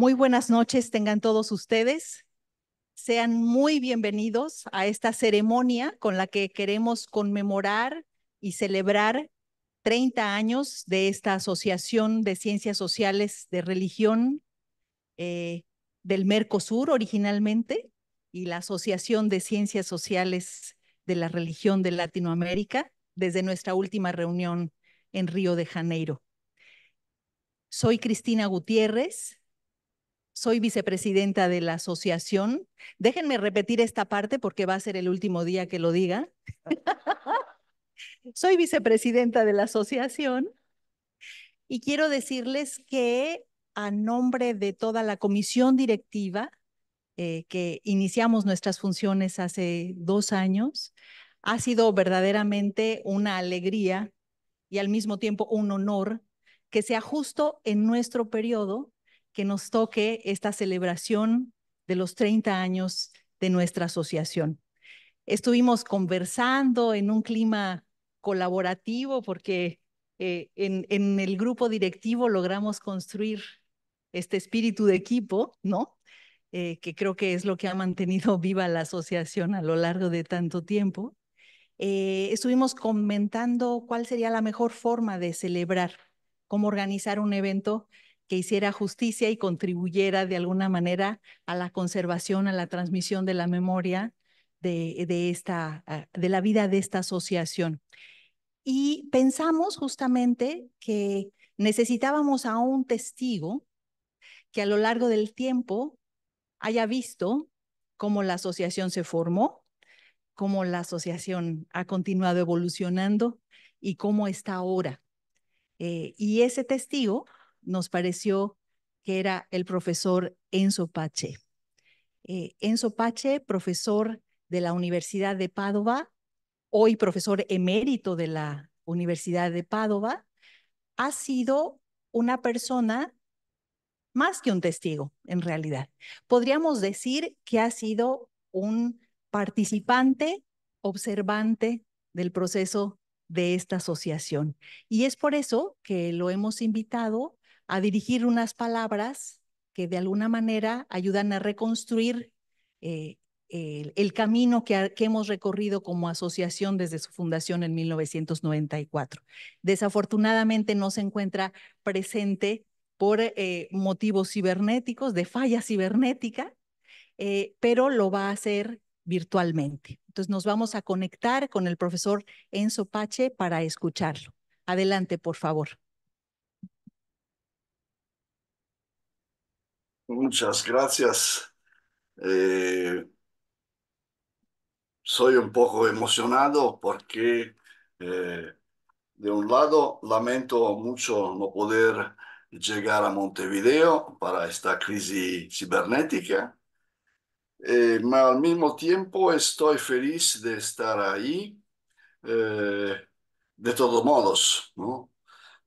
Muy buenas noches tengan todos ustedes. Sean muy bienvenidos a esta ceremonia con la que queremos conmemorar y celebrar 30 años de esta Asociación de Ciencias Sociales de Religión eh, del Mercosur originalmente y la Asociación de Ciencias Sociales de la Religión de Latinoamérica desde nuestra última reunión en Río de Janeiro. Soy Cristina Gutiérrez, soy vicepresidenta de la asociación. Déjenme repetir esta parte porque va a ser el último día que lo diga. soy vicepresidenta de la asociación y quiero decirles que a nombre de toda la comisión directiva eh, que iniciamos nuestras funciones hace dos años, ha sido verdaderamente una alegría y al mismo tiempo un honor que sea justo en nuestro periodo que nos toque esta celebración de los 30 años de nuestra asociación. Estuvimos conversando en un clima colaborativo porque eh, en, el grupo directivo logramos construir este espíritu de equipo, ¿no? Eh, que creo que es lo que ha mantenido viva la asociación a lo largo de tanto tiempo. Eh, estuvimos comentando cuál sería la mejor forma de celebrar, cómo organizar un evento que hiciera justicia y contribuyera de alguna manera a la conservación, a la transmisión de la memoria de, esta, ah, de la vida de esta asociación. Y pensamos justamente que necesitábamos a un testigo que a lo largo del tiempo haya visto cómo la asociación se formó, cómo la asociación ha continuado evolucionando y cómo está ahora. Eh, y ese testigo nos pareció que era el profesor Enzo Pache. Eh, Enzo Pache, profesor de la Universidad de Padova, hoy profesor emérito de la Universidad de Padova, ha sido una persona más que un testigo, en realidad. Podríamos decir que ha sido un participante, observante del proceso de esta asociación. Y es por eso que lo hemos invitado a dirigir unas palabras que de alguna manera ayudan a reconstruir eh, el, camino que, hemos recorrido como asociación desde su fundación en 1994. Desafortunadamente no se encuentra presente por eh, motivos cibernéticos, de falla cibernética, eh, pero lo va a hacer virtualmente. Entonces nos vamos a conectar con el profesor Enzo Pache para escucharlo. Adelante, por favor. Muchas gracias. Eh, soy un poco emocionado porque, eh, de un lado, lamento mucho no poder llegar a Montevideo para esta crisis cibernética, pero eh, al mismo tiempo estoy feliz de estar ahí, de todos modos, ¿no?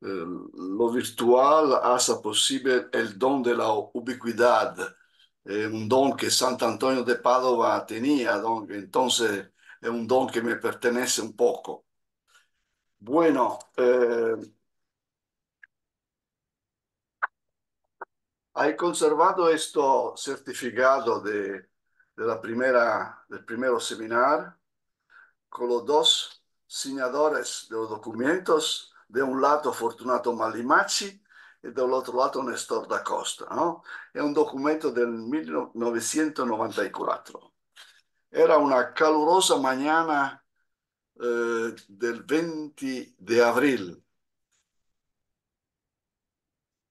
Em, lo virtual hace posible el don de la ubicuidad, eh, un don que Santo Antonio de Padova tenía, don, entonces es un don que me pertenece un poco. Bueno, he eh, conservado esto certificado de, la primera, del primer seminario con los dos signadores de los documentos da un lato Fortunato Malimacci e dall'altro lato Nestor da Costa. No? È un documento del 1994. Era una calorosa mañana eh, del 20 di aprile.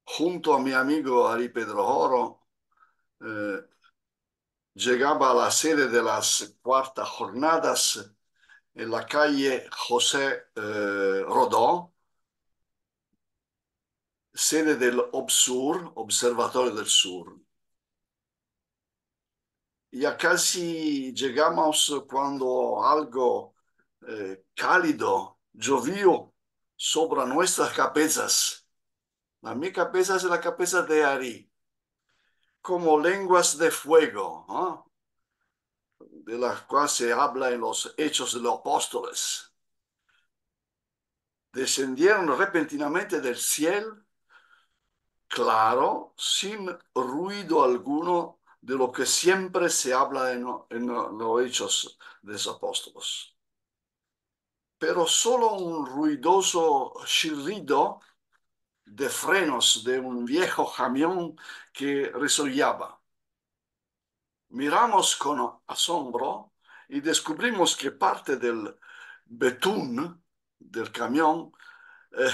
Junto a mio amico Ari Pedro Oro, eh, llegaba la sede de las cuartas jornadas en la calle José eh, Rodó, sede del OBSUR, Observatorio del Sur. Ya casi llegamos cuando algo eh, cálido llovío, sobre nuestras cabezas. La mi cabeza es la cabeza de Ari, como lenguas de fuego, ¿ah? de las cuales se habla en los Hechos de los Apóstoles. Descendieron repentinamente del cielo claro, sin ruido alguno de lo que siempre se habla en, los hechos de los apóstoles. Pero solo un ruidoso chirrido de frenos de un viejo camión que resollaba. Miramos con asombro y descubrimos que parte del betún del camión eh,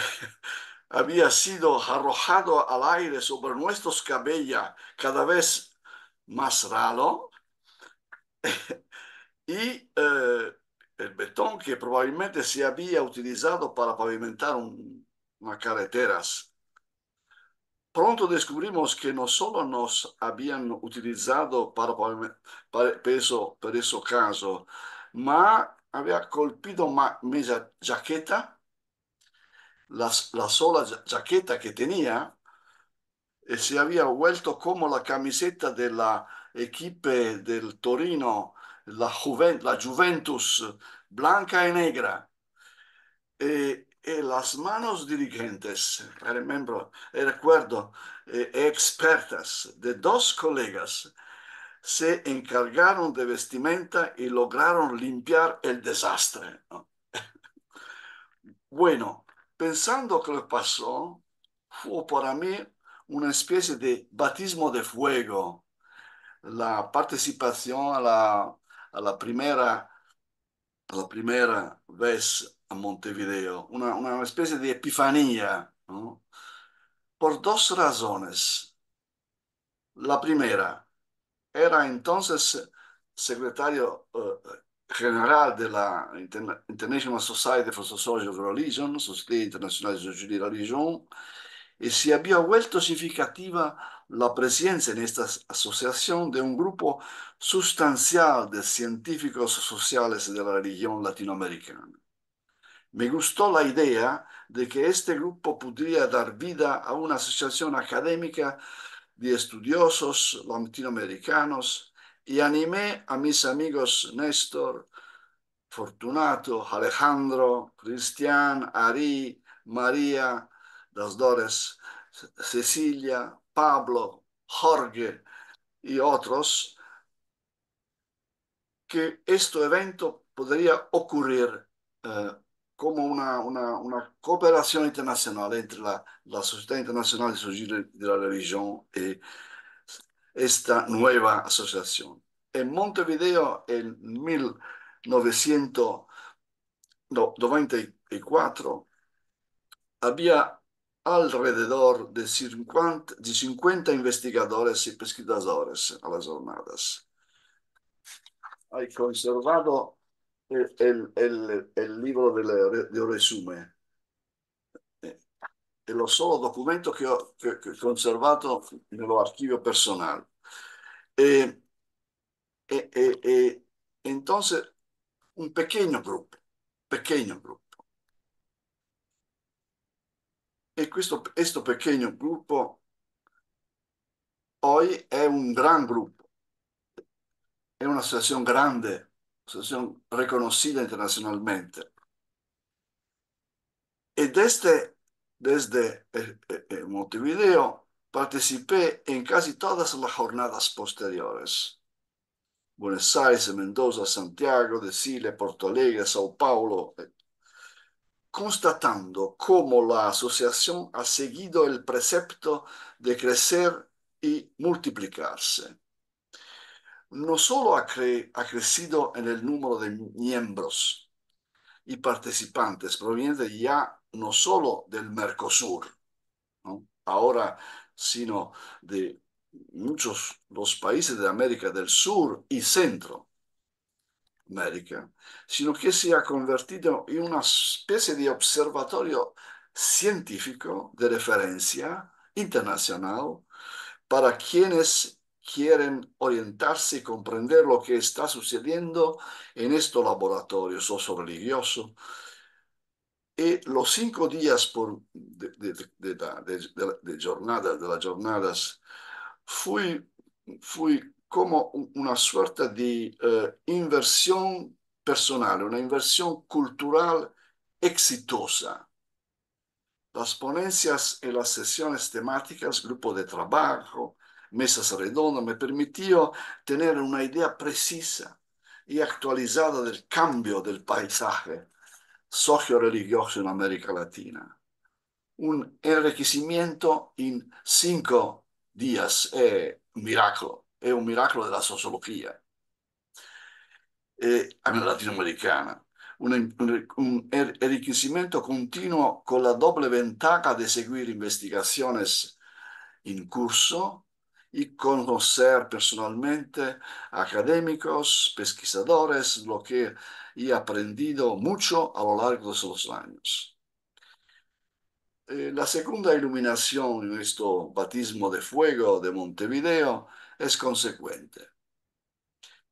había sido arrojado al aire sobre nuestros cabellos cada vez más raro y eh, el betón que probablemente se había utilizado para pavimentar un, carreteras. Pronto descubrimos que no solo nos habían utilizado para, peso para por eso caso, ma había colpido ma, mi giacchetta la sola jaqueta que tenía eh, se había vuelto como la camiseta de la equipe del Torino, la, la Juventus eh, blanca y negra. Y eh, las manos dirigentes, recuerdo, expertas de dos colegas, se encargaron de vestimenta y lograron limpiar el desastre. bueno, pensando que lo pasó, fue para mí una especie de batismo de fuego. La participación a la, primera, la primera vez a Montevideo, una, especie de epifanía, por dos razones. La primera, era entonces secretario eh, general de la International Society for Social Religion, Sociedad Internacional de la Religion, y se había vuelto significativa la presencia en esta asociación de un grupo sustancial de científicos sociales de la religión latinoamericana. Me gustó la idea de que este grupo podría dar vida a una asociación académica de estudiosos latinoamericanos y animé a mis amigos Néstor, Fortunato, Alejandro, Cristian, Ari, María, las Cecilia, Pablo, Jorge y otros que este evento podría ocurrir eh, como una, una, cooperación internacional entre la, Sociedad Internacional de de la Religión y esta nueva asociación. En Montevideo, en 1994, había alrededor de 50, 50 investigadores y pesquisadores a las jornadas. He conservado el, libro de resumen è eh, lo solo documento que he conservado en el archivo personal. Eh, eh, eh, entonces, un pequeño grupo, pequeño grupo. E questo, questo pequeño gruppo oggi è un gran gruppo, è una associazione grande, associazione riconosciuta internazionalmente. E desde, desde eh, eh, eh Montevideo Participé en casi todas las jornadas posteriores. Buenos Aires, Mendoza, Santiago de Chile, Porto Alegre, Sao Paulo, eh, constatando cómo la asociación ha seguido el precepto de crecer y multiplicarse. No solo ha, crecido en el número de miembros y participantes provenientes ya no solo del Mercosur, ahora sino de muchos los países de América del Sur y Centro América, sino que se ha convertido en una especie de observatorio científico de referencia internacional para quienes quieren orientarse y comprender lo que está sucediendo en estos laboratorios religiosos e los cinco días de, de, de, las jornadas, fui, como una suerte de eh, inversión personal, una inversión cultural exitosa. Las ponencias y las sesiones temáticas, grupo de trabajo, mesas redondas, me permitió tener una idea precisa y actualizada del cambio del paisaje socio-religioso in America Latina. Un enriquecimiento in cinque días è un miracolo, è un miracolo della sociologia sociología latinoamericana. Un, un, un er, enriquecimiento continuo con la doble ventaja de seguir investigaciones en curso y conocer personalmente académicos, pesquisadores, lo que he aprendido mucho a lo largo de esos años. Eh, la segunda iluminación en este batismo de fuego de Montevideo es consecuente.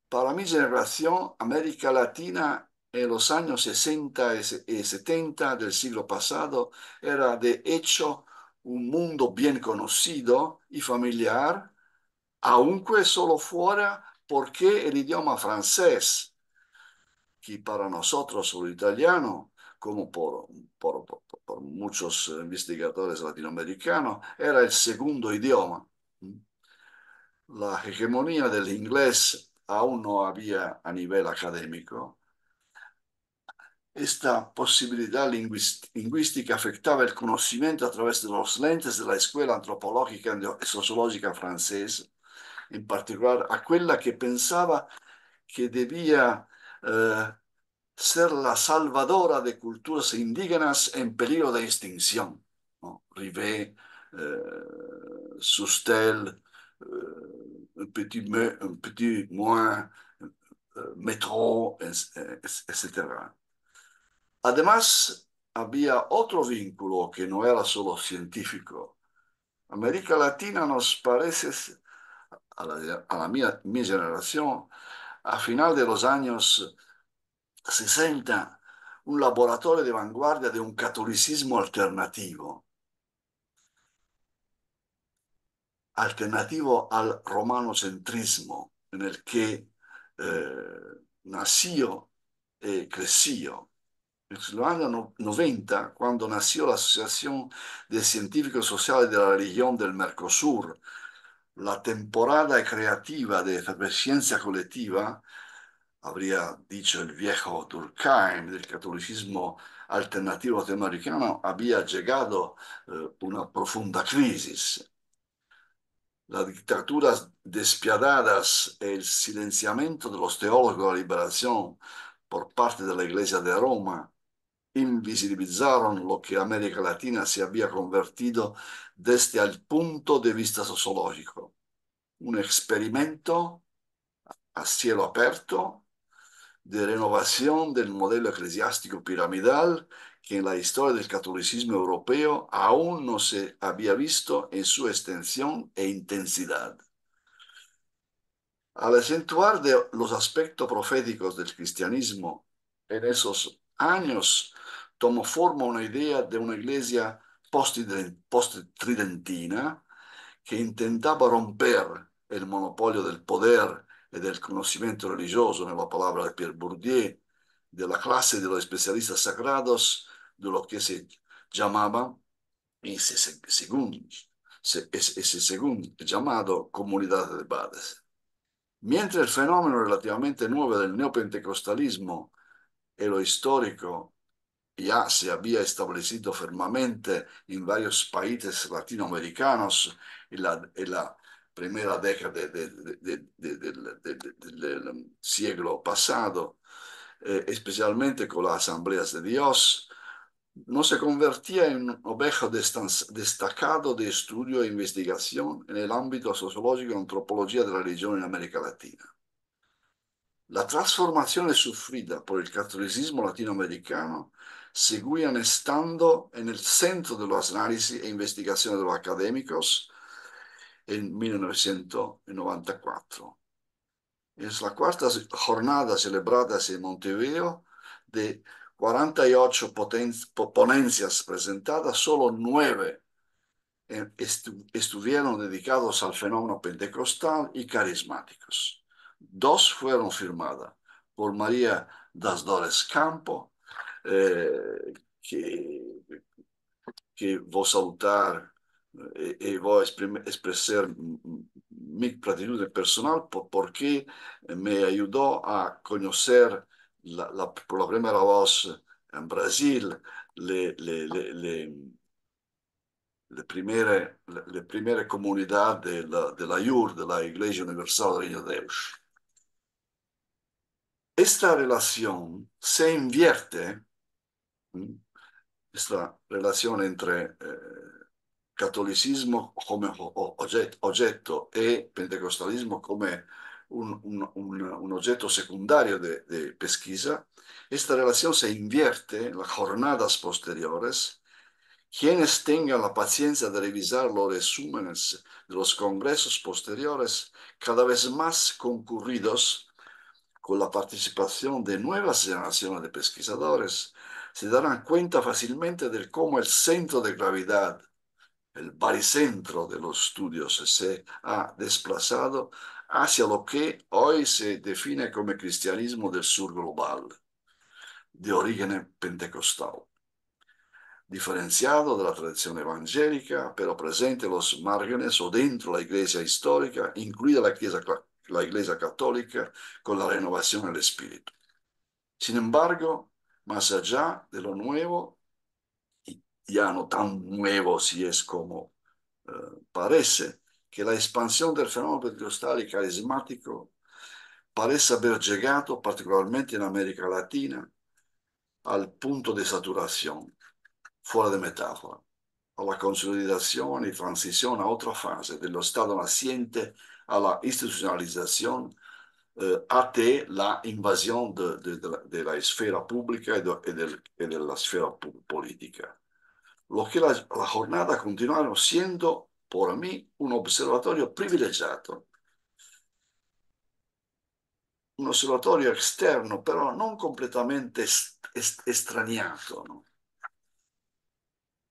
Para mi generación, América Latina en los años 60 y 70 del siglo pasado era de hecho un mundo bien conocido y familiar, aunque solo fuera porque el idioma francés, que para nosotros el italiano, como por, por muchos investigadores latinoamericanos, era el segundo idioma. La hegemonía del inglés aún no había a nivel académico Questa possibilità linguistica afectaba il conocimiento a través de los lentes de la escuela antropológica y sociológica francesa, en particular a quella que pensaba que debía eh, la salvadora de culture indígenas in peligro di extinción. ¿no? Rivet, eh, Sustel, eh, un, petit, un petit moins, euh, Metro, etc. Además, había otro vínculo que no era solo científico. América Latina nos parece, a mi generación, a final de los años 60, un laboratorio de vanguardia de un catolicismo alternativo. alternativo al romanocentrismo en el que eh, nació y eh, creció en los años 90, cuando nació la Asociación de Científicos Sociales de la Religión del Mercosur, la temporada creativa de efervescencia colectiva, habría dicho el viejo Durkheim del catolicismo alternativo latinoamericano, había llegado a eh, una profunda crisis. Las dictaduras despiadadas y el silenciamiento de los teólogos de la liberación por parte de la Iglesia de Roma invisibilizaron lo que América Latina se había convertido desde el punto de vista sociológico. Un experimento a cielo aperto de renovación del modelo eclesiástico piramidal que en la historia del catolicismo europeo aún no se había visto en su extensión e intensidad. Al acentuar los aspectos proféticos del cristianismo en esos años, tomó forma una idea de una iglesia post-tridentina que intentaba romper el monopolio del poder y e del conocimiento religioso, en la palabra de Pierre Bourdieu, de la clase de los especialistas sagrados, de lo que e se llamaba en ese se, según, llamado e comunidad de padres. Mientras el fenómeno relativamente nuevo del neopentecostalismo e lo histórico ya se había establecido firmemente en varios países latinoamericanos en la, primera década del siglo pasado, especialmente con las asambleas de Dios, no se convertía en un oveja destacado de estudio e investigación en el ámbito sociológico y antropología de la religión en América Latina. La transformación sufrida por el catolicismo latinoamericano seguían estando en el centro de los análisis e investigaciones de los académicos en 1994. En la cuarta jornada celebrada en Montevideo de 48 ponencias presentadas, solo nueve eh, estuvieron dedicados al fenómeno pentecostal y carismáticos. Dos fueron firmadas por María das Dores Campo, eh, que, que vou salutar e, eh, e vou expressar minha gratidão personal porque me ajudou a conhecer la, la, por la primeira vez em Brasil le, le, le, le, le primeire, le, le primeire comunidades de la, IUR, de la Iglesia Universal del Reino de Deus. esta relación se invierte, esta relación entre eh, catolicismo como objeto y e pentecostalismo como un, objeto secundario de, de, pesquisa, esta relación se invierte en las jornadas posteriores. Quienes tengan la paciencia de revisar los resúmenes de los congresos posteriores, cada vez más concurridos, con la participación de nuevas generaciones de pesquisadores, se darán cuenta fácilmente de cómo el centro de gravedad, el baricentro de los estudios, se ha desplazado hacia lo que hoy se define como cristianismo del sur global, de origen pentecostal Diferenciado de la tradición evangélica, pero presente los márgenes o dentro la Iglesia histórica, incluida la Iglesia. la Iglesia Cattolica con la rinnovazione del Spirito. Sin embargo, más allá de lo nuevo, ya no tan nuevo si es como eh, parece, que la expansión del fenómeno pentecostal y carismático parece haber llegado, particolarmente en América Latina, al punto de saturación, fuera de metáfora, a la consolidación y transición a otra fase dello Estado naciente a la institucionalización eh, la invasión de, de, la, esfera pública y de, la esfera política. Lo que la, jornada continuaron siendo, por mí, un observatorio privilegiado. un observatorio externo, pero no completamente est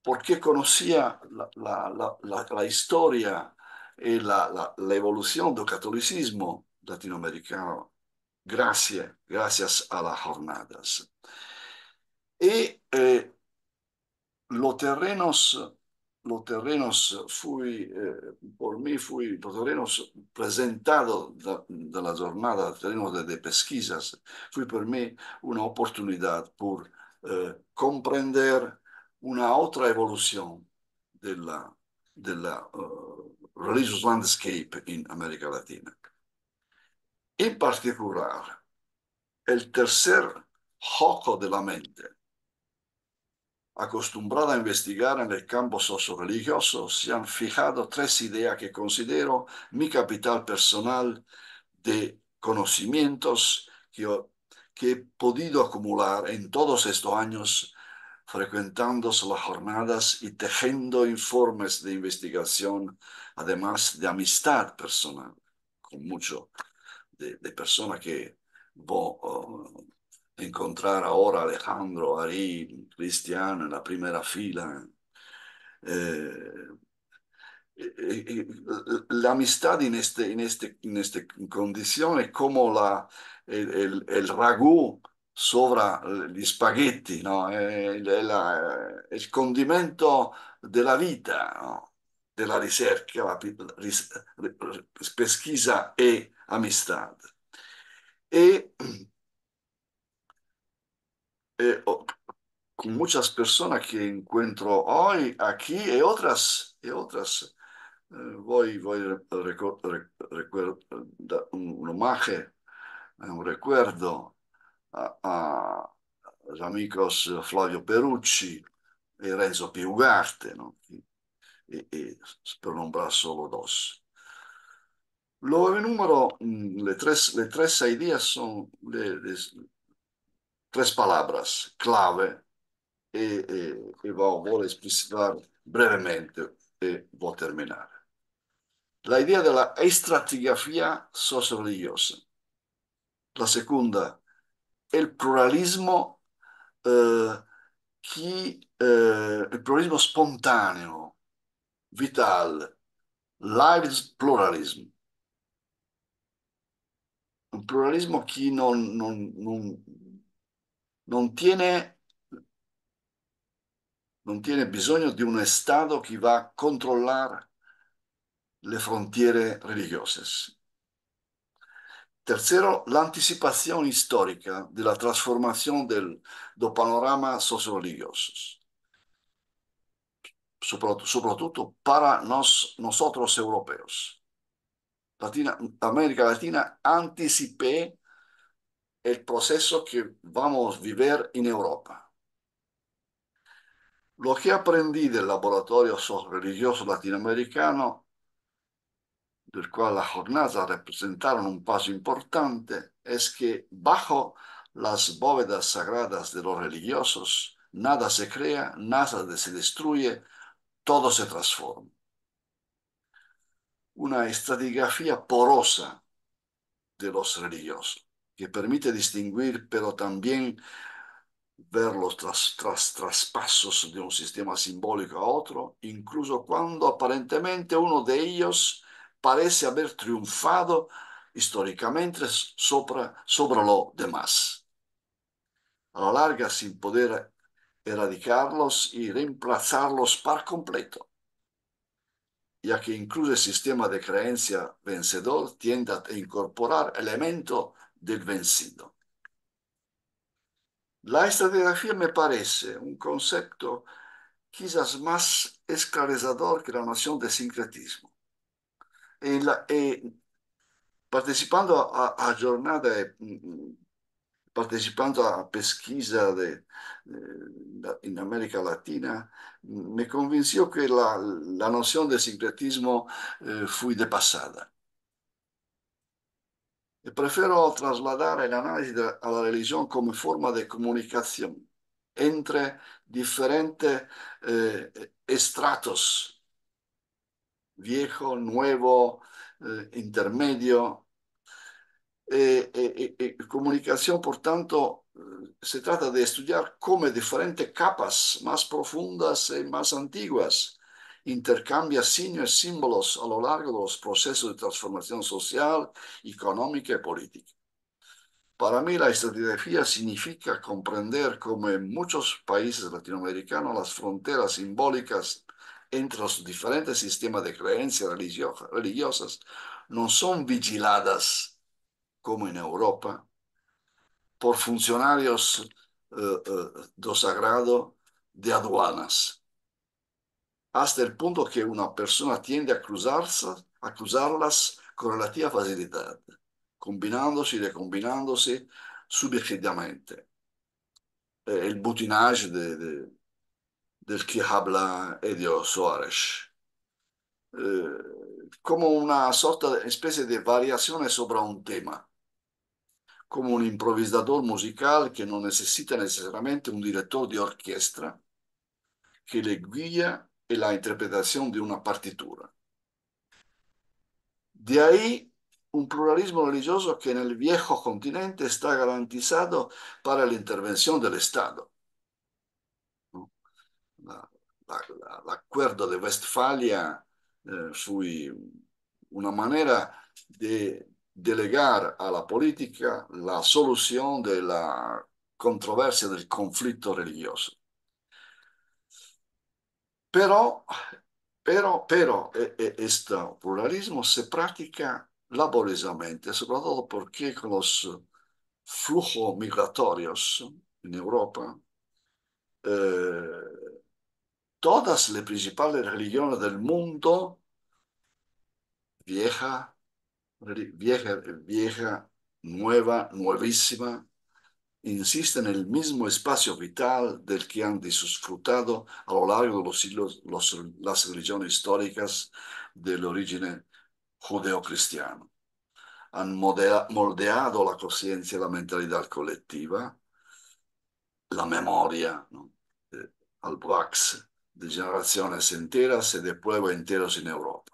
porque conocía la, la, la, la historia y la evolución del catolicismo latinoamericano gracias a las jornadas. Y eh, los terrenos, los terrenos fui, eh, por fui, los terrenos presentados de, la jornada, terrenos de, pesquisas, fue por mí una oportunidad por eh, comprender una otra evolución de la, religious landscape in America Latina. En particular, el tercer foco de la mente, Acostumbrado a investigar en el campo socio-religioso, se han fijado tres ideas que considero mi capital personal de conocimientos que he podido acumular en todos estos años frecuentando las jornadas y tejiendo informes de investigación, además de amistad personal, con mucho de, personas que voy a encontrar ahora, Alejandro, Ari, Cristian, en la primera fila. Eh, eh, eh, la amistad en este, en este, en este condición es como la, el, el, el ragú sovra eh, gli spaghetti, no? è, la, è, il condimento della vita, no? della ricerca, la, ris, pesquisa e amistad. E, e oh, con muchas personas che incontro oggi, qui e otras, e otras. Voi, eh, voy, recuerdo un, omaggio, un recuerdo a, a los Flavio Perucci e Renzo Piugarte, Ugarte, no? e, e, per nombrare solo dos. Lo numero, le tre, le tres ideas son le, le, tres palabras clave e, e, e voglio esplicitare brevemente e voglio terminare. L'idea della estratigrafia socio-religiosa. La seconda el pluralismo, eh, chi, eh, il pluralismo spontaneo, vital, lives pluralism. Un pluralismo chi non, non, non, non tiene non tiene bisogno di un Stato che va a controllare le frontiere religiose. Tercero, la anticipación histórica de la transformación del, del panorama religioso, Sobre todo para nosotros europeos. Latina, América Latina anticipé el proceso que vamos a vivir en Europa. Lo que aprendí del laboratorio religioso latinoamericano del cual la jornada representaron un paso importante es que bajo las bóvedas sagradas de los religiosos nada se crea, nada se destruye, todo se transforma. Una estratigrafía porosa de los religiosos que permite distinguir, pero también ver los tras, tras, traspasos de un sistema simbólico a otro, incluso cuando aparentemente uno de ellos parece haber triunfado históricamente sobre, sobre lo demás. A la larga, sin poder erradicarlos y reemplazarlos par completo, ya que incluso el sistema de creencia vencedor tiende a incorporar elementos del vencido. La estrategia me parece un concepto quizás más esclarecedor que la noción de sincretismo. e, la, e partecipando a, a giornate, mm, mm, partecipando a pesquisa de, eh, de, in America Latina, mm, mi convenció che la, la noción de sincretismo eh, fue depasada. E prefiero trasladare l'analisi alla religione come forma di comunicazione entre differenti eh, estratos viejo, nuevo, eh, intermedio. Eh, eh, comunicación, por tanto, se trata de estudiar cómo diferentes capas más profundas y más antiguas intercambia signos y símbolos a lo largo de los procesos de transformación social, económica y política. Para mí la estrategia significa comprender cómo en muchos países latinoamericanos las fronteras simbólicas entre los diferentes sistemas de creencias religiosas no son vigiladas como en Europa por funcionarios eh, eh, do sagrado de aduanas, hasta el punto que una persona tiende a, cruzarlas con relativa facilidad, combinándose y recombinándose subjetivamente. Eh, el butinaje de del que habla Edio Suárez, eh, como una sorta especie de variación sobre un tema, como un improvisador musical que no necesita necesariamente un director de orquesta que le guía en la interpretación de una partitura. De ahí un pluralismo religioso que en el viejo continente está garantizado para la intervención del Estado l'accordo di Westfalia eh, fu una maniera di delegare alla politica la soluzione della controversia del conflitto religioso. Però, però, però questo pluralismo si pratica laboriosamente, soprattutto perché con i flujos migratori in Europa eh, todas las principales religiones del mundo, vieja, vieja, vieja, nueva, nuevísima, insisten en el mismo espacio vital del que han disfrutado a lo largo de los siglos las religiones históricas del origen judeocristiano. Han moldeado la conciencia, la mentalidad colectiva, la memoria, eh, al Brax, di generaciones enteras y de pueblos enteros in Europa.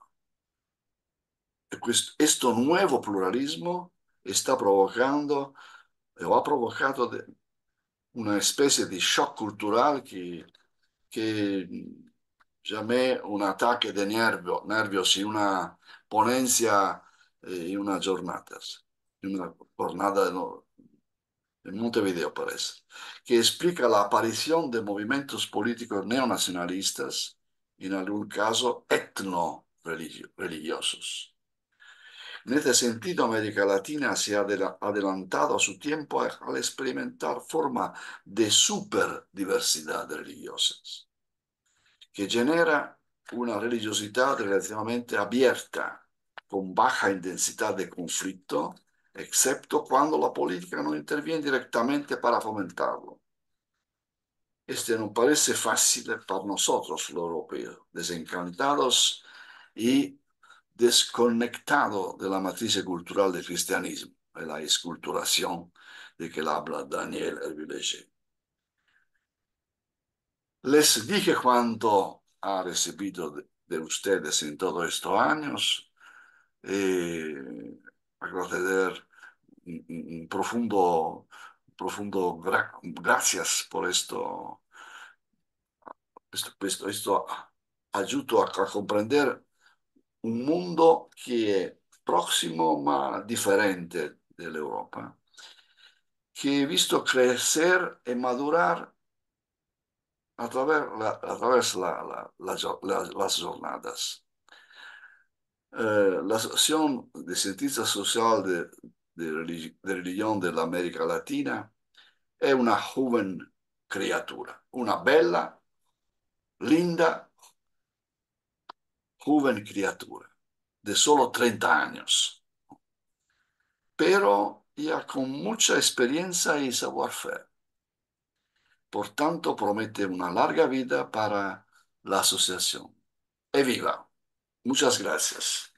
questo nuovo pluralismo sta provocando, o ha provocado una specie di shock cultural que, que llamé un ataque de nervio, nervios y una ponencia in una jornada, eh, una jornada no, en Montevideo parece, que explica la aparición de movimientos políticos neonacionalistas, en algún caso etno religiosos. En ese sentido, América Latina se ha adelantado a su tiempo al experimentar forma de superdiversidad religiosa, que genera una religiosidad relativamente abierta, con baja intensidad de conflicto excepto cuando la política no interviene directamente para fomentarlo. Este no parece fácil para nosotros, los europeos, desencantados y desconectados de la matriz cultural del cristianismo, de la esculturación de que habla Daniel Hervilege. Les dije cuánto ha recibido de, ustedes en todos estos años. Eh, Agradecer un profundo, profundo gracias por esto. Esto, esto, a, comprender un mundo que es próximo pero diferente de Europa, que he visto crecer y madurar a través, la, a través las jornadas. Eh, la Asociación de Cientistas Social de, de, de la América Latina es una joven criatura, una bella, linda, joven criatura de solo 30 años, pero ya con mucha experiencia y savoir-faire Por tanto, promete una larga vida para la asociación. ¡Eviva! viva! Muchas gracias.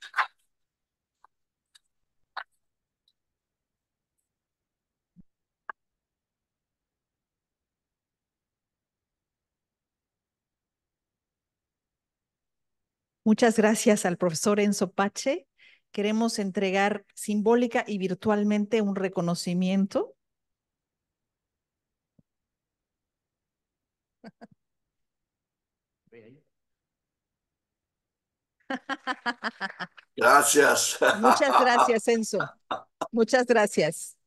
Muchas gracias al profesor Enzo Pache. Queremos entregar simbólica y virtualmente un reconocimiento Gracias. Muchas gracias, Enzo. Muchas gracias.